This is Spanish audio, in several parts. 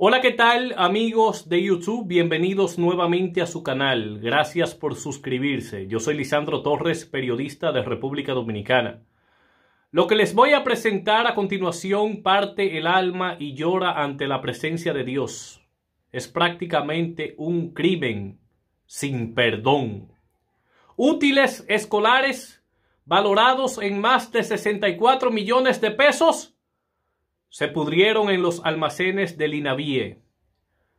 Hola, ¿qué tal amigos de YouTube? Bienvenidos nuevamente a su canal. Gracias por suscribirse. Yo soy Lisandro Torres, periodista de República Dominicana. Lo que les voy a presentar a continuación parte el alma y llora ante la presencia de Dios. Es prácticamente un crimen sin perdón. Útiles escolares valorados en más de 64 millones de pesos se pudrieron en los almacenes de Linavie.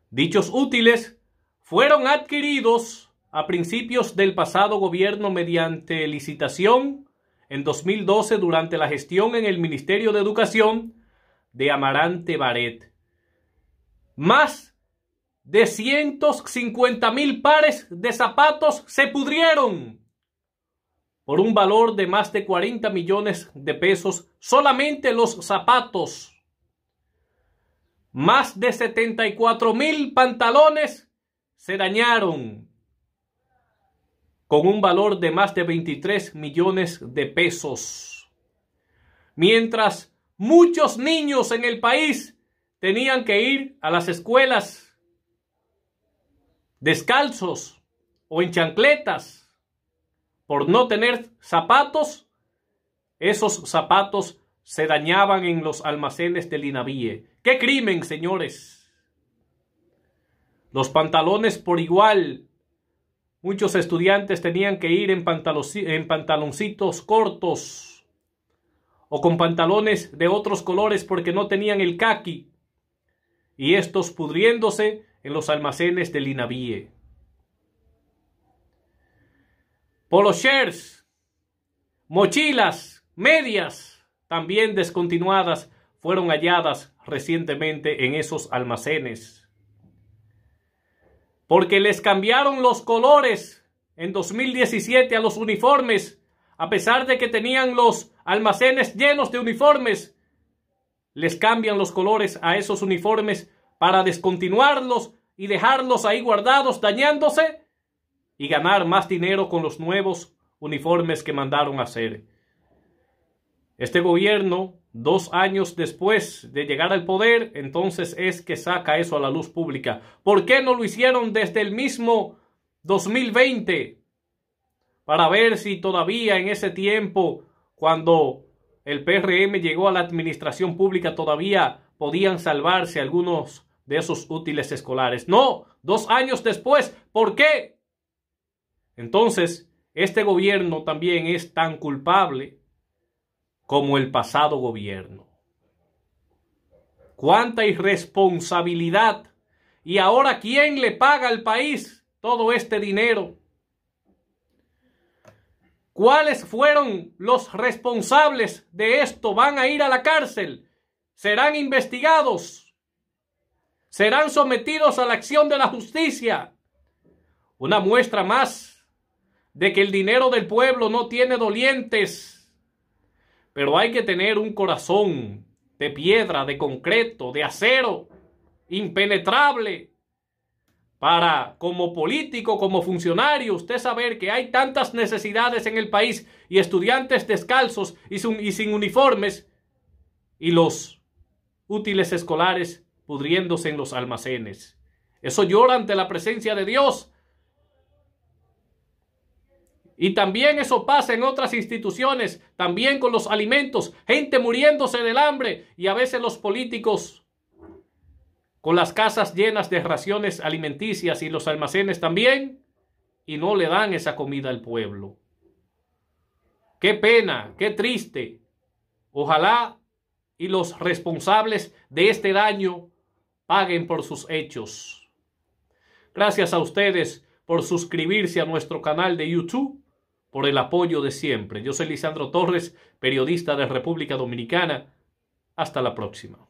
Dichos útiles fueron adquiridos a principios del pasado gobierno mediante licitación en 2012 durante la gestión en el Ministerio de Educación de Amarante Baret. Más de 150 mil pares de zapatos se pudrieron por un valor de más de 40 millones de pesos solamente los zapatos. Más de 74 mil pantalones se dañaron con un valor de más de 23 millones de pesos. Mientras muchos niños en el país tenían que ir a las escuelas descalzos o en chancletas por no tener zapatos, esos zapatos se dañaban en los almacenes de Linavie ¡Qué crimen, señores! Los pantalones por igual. Muchos estudiantes tenían que ir en, pantaloncitos cortos o con pantalones de otros colores porque no tenían el caqui. Y estos pudriéndose en los almacenes de Linavie poloshers mochilas, medias también descontinuadas, fueron halladas recientemente en esos almacenes. Porque les cambiaron los colores en 2017 a los uniformes, a pesar de que tenían los almacenes llenos de uniformes, les cambian los colores a esos uniformes para descontinuarlos y dejarlos ahí guardados dañándose y ganar más dinero con los nuevos uniformes que mandaron hacer. Este gobierno, dos años después de llegar al poder, entonces es que saca eso a la luz pública. ¿Por qué no lo hicieron desde el mismo 2020? Para ver si todavía en ese tiempo, cuando el PRM llegó a la administración pública, todavía podían salvarse algunos de esos útiles escolares. No, dos años después. ¿Por qué? Entonces, este gobierno también es tan culpable como el pasado gobierno. Cuánta irresponsabilidad. Y ahora, ¿quién le paga al país todo este dinero? ¿Cuáles fueron los responsables de esto? ¿Van a ir a la cárcel? ¿Serán investigados? ¿Serán sometidos a la acción de la justicia? Una muestra más de que el dinero del pueblo no tiene dolientes pero hay que tener un corazón de piedra, de concreto, de acero, impenetrable, para como político, como funcionario, usted saber que hay tantas necesidades en el país y estudiantes descalzos y, sin, y sin uniformes y los útiles escolares pudriéndose en los almacenes. Eso llora ante la presencia de Dios y también eso pasa en otras instituciones, también con los alimentos, gente muriéndose del hambre y a veces los políticos con las casas llenas de raciones alimenticias y los almacenes también, y no le dan esa comida al pueblo. Qué pena, qué triste. Ojalá y los responsables de este daño paguen por sus hechos. Gracias a ustedes por suscribirse a nuestro canal de YouTube por el apoyo de siempre. Yo soy Lisandro Torres, periodista de República Dominicana. Hasta la próxima.